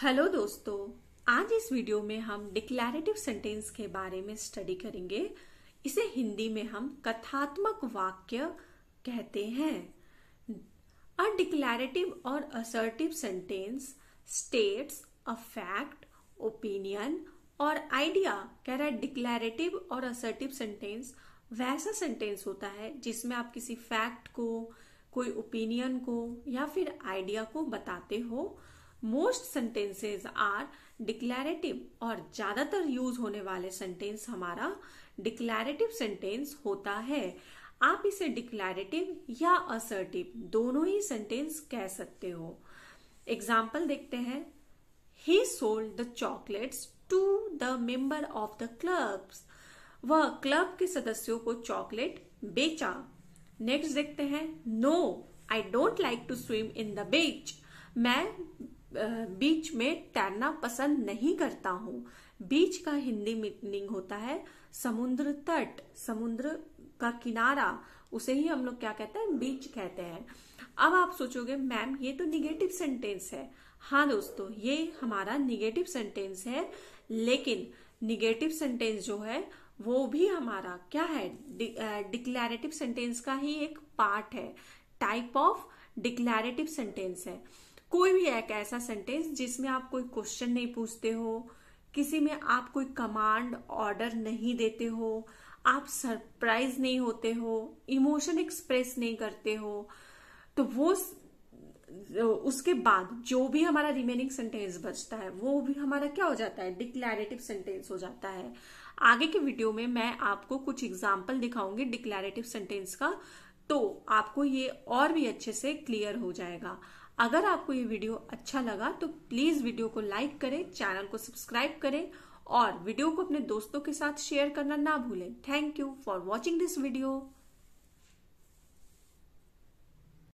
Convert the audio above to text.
hello दोस्तों आज इस वीडियो में हम डिक्लेरेटिव सेंटेंस के बारे में स्टडी करेंगे इसे हिंदी में हम कथात्मक वाक्य कहते हैं अ डिक्लेरेटिव और assertive sentence states a fact opinion और आइडिया कह रहा है डिक्लेरेटिव और असर्टिव सेंटेंस वैसा सेंटेंस होता है जिसमें आप किसी फैक्ट को कोई ओपिनियन को या फिर आइडिया को बताते हो मोस्ट सेंटेंसेज आर डिक्लेरेटिव और ज्यादातर यूज होने वाले सेंटेंस हमारा डिक्लेरेटिव सेंटेंस होता है आप इसे डिक्लेरेटिव या असर्टिव दोनों ही सेंटेंस कह सकते हो एग्जाम्पल देखते हैं he sold the chocolates to the member of the club वह क्लब के सदस्यों को चॉकलेट बेचा नेक्स्ट देखते हैं no I don't like to swim in the beach मैं बीच में तैरना पसंद नहीं करता हूँ बीच का हिंदी मीनिंग होता है समुद्र तट समुद्र का किनारा उसे ही हम लोग क्या कहते हैं बीच कहते हैं अब आप सोचोगे मैम ये तो निगेटिव सेंटेंस है हाँ दोस्तों ये हमारा निगेटिव सेंटेंस है लेकिन निगेटिव सेंटेंस जो है वो भी हमारा क्या है डिक्लेरेटिव सेंटेंस का ही एक पार्ट है टाइप ऑफ डिक्लेरेटिव सेंटेंस है कोई भी एक ऐसा सेंटेंस जिसमें आप कोई क्वेश्चन नहीं पूछते हो किसी में आप कोई कमांड ऑर्डर नहीं देते हो आप सरप्राइज नहीं होते हो इमोशन एक्सप्रेस नहीं करते हो तो वो उसके बाद जो भी हमारा रिमेनिंग सेंटेंस बचता है वो भी हमारा क्या हो जाता है डिक्लेरेटिव सेंटेंस हो जाता है आगे के वीडियो में मैं आपको कुछ एग्जाम्पल दिखाऊंगी डिक्लेरेटिव सेंटेंस का तो आपको ये और भी अच्छे से क्लियर हो जाएगा अगर आपको ये वीडियो अच्छा लगा तो प्लीज वीडियो को लाइक करें चैनल को सब्सक्राइब करें और वीडियो को अपने दोस्तों के साथ शेयर करना ना भूलें thank you for watching this video